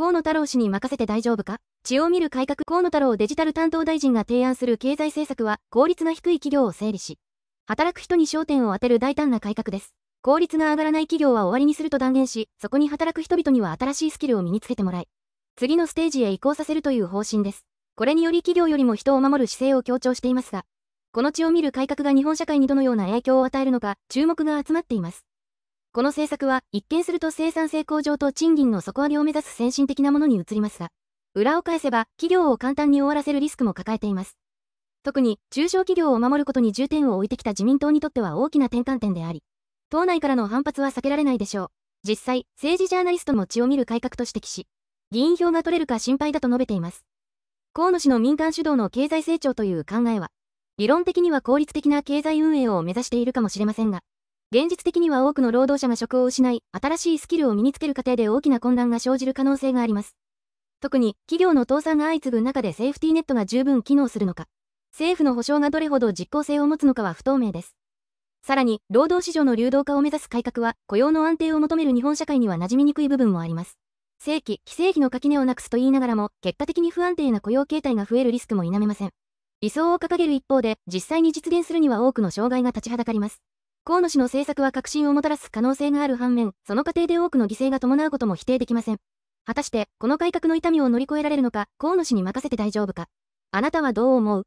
河野太郎氏に任せて大丈夫か血を見る改革河野太郎デジタル担当大臣が提案する経済政策は効率が低い企業を整理し、働く人に焦点を当てる大胆な改革です。効率が上がらない企業は終わりにすると断言し、そこに働く人々には新しいスキルを身につけてもらい、次のステージへ移行させるという方針です。これにより企業よりも人を守る姿勢を強調していますが、この血を見る改革が日本社会にどのような影響を与えるのか注目が集まっています。この政策は、一見すると生産性向上と賃金の底上げを目指す先進的なものに移りますが、裏を返せば、企業を簡単に終わらせるリスクも抱えています。特に、中小企業を守ることに重点を置いてきた自民党にとっては大きな転換点であり、党内からの反発は避けられないでしょう。実際、政治ジャーナリストも血を見る改革と指摘し、議員票が取れるか心配だと述べています。河野氏の民間主導の経済成長という考えは、理論的には効率的な経済運営を目指しているかもしれませんが、現実的には多くの労働者が職を失い、新しいスキルを身につける過程で大きな混乱が生じる可能性があります。特に、企業の倒産が相次ぐ中でセーフティーネットが十分機能するのか、政府の保障がどれほど実効性を持つのかは不透明です。さらに、労働市場の流動化を目指す改革は、雇用の安定を求める日本社会には馴染みにくい部分もあります。正規、非正規の垣根をなくすと言いながらも、結果的に不安定な雇用形態が増えるリスクも否めません。理想を掲げる一方で、実際に実現するには多くの障害が立ちはだかります。河野氏の政策は革新をもたらす可能性がある反面、その過程で多くの犠牲が伴うことも否定できません。果たして、この改革の痛みを乗り越えられるのか、河野氏に任せて大丈夫か。あなたはどう思う